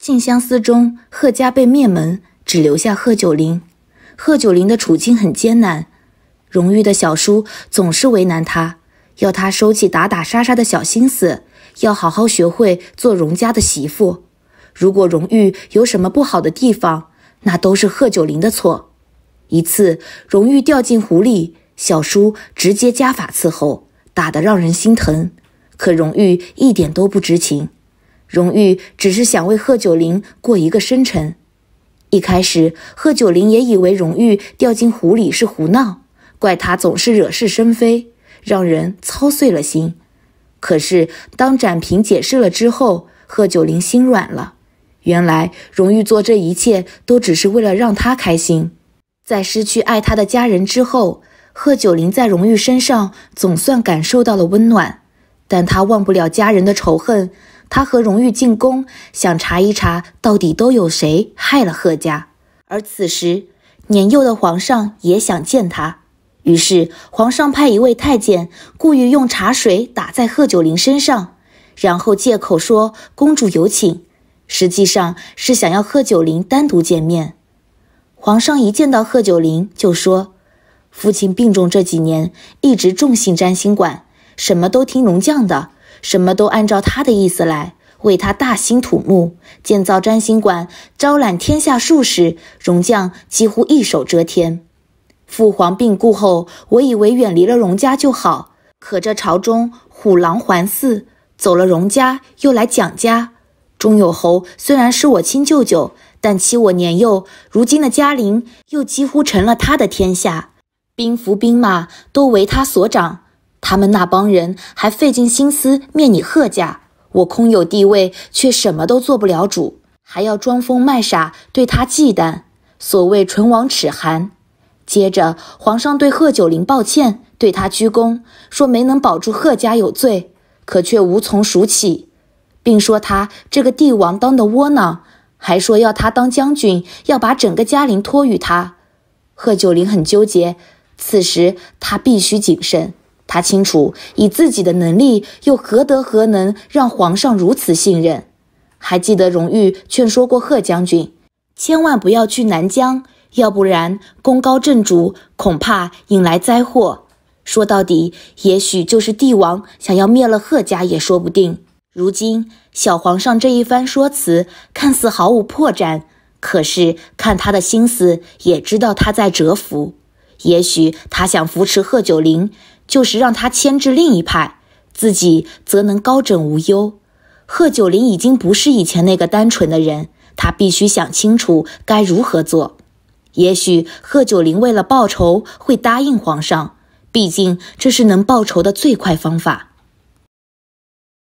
静相思》中，贺家被灭门，只留下贺九龄。贺九龄的处境很艰难，荣誉的小叔总是为难他，要他收起打打杀杀的小心思，要好好学会做荣家的媳妇。如果荣誉有什么不好的地方，那都是贺九龄的错。一次，荣誉掉进湖里，小叔直接家法伺候，打得让人心疼。可荣誉一点都不知情。荣誉只是想为贺九龄过一个生辰。一开始，贺九龄也以为荣誉掉进湖里是胡闹，怪他总是惹是生非，让人操碎了心。可是当展平解释了之后，贺九龄心软了。原来，荣誉做这一切都只是为了让他开心。在失去爱他的家人之后，贺九龄在荣誉身上总算感受到了温暖，但他忘不了家人的仇恨。他和荣玉进宫，想查一查到底都有谁害了贺家。而此时，年幼的皇上也想见他，于是皇上派一位太监故意用茶水打在贺九龄身上，然后借口说公主有请，实际上是想要贺九龄单独见面。皇上一见到贺九龄就说：“父亲病重这几年，一直重信占星馆，什么都听荣将的。”什么都按照他的意思来，为他大兴土木，建造占星馆，招揽天下术士。荣将几乎一手遮天。父皇病故后，我以为远离了荣家就好，可这朝中虎狼环伺，走了荣家，又来讲家。钟有侯虽然是我亲舅舅，但欺我年幼，如今的嘉陵又几乎成了他的天下，兵符兵马都为他所掌。他们那帮人还费尽心思灭你贺家，我空有地位，却什么都做不了主，还要装疯卖傻对他忌惮。所谓唇亡齿寒。接着，皇上对贺九龄抱歉，对他鞠躬，说没能保住贺家有罪，可却无从赎起，并说他这个帝王当的窝囊，还说要他当将军，要把整个嘉陵托于他。贺九龄很纠结，此时他必须谨慎。他清楚，以自己的能力，又何德何能让皇上如此信任？还记得荣玉劝说过贺将军，千万不要去南疆，要不然功高震主，恐怕引来灾祸。说到底，也许就是帝王想要灭了贺家也说不定。如今小皇上这一番说辞看似毫无破绽，可是看他的心思，也知道他在折服。也许他想扶持贺九龄。就是让他牵制另一派，自己则能高枕无忧。贺九龄已经不是以前那个单纯的人，他必须想清楚该如何做。也许贺九龄为了报仇会答应皇上，毕竟这是能报仇的最快方法。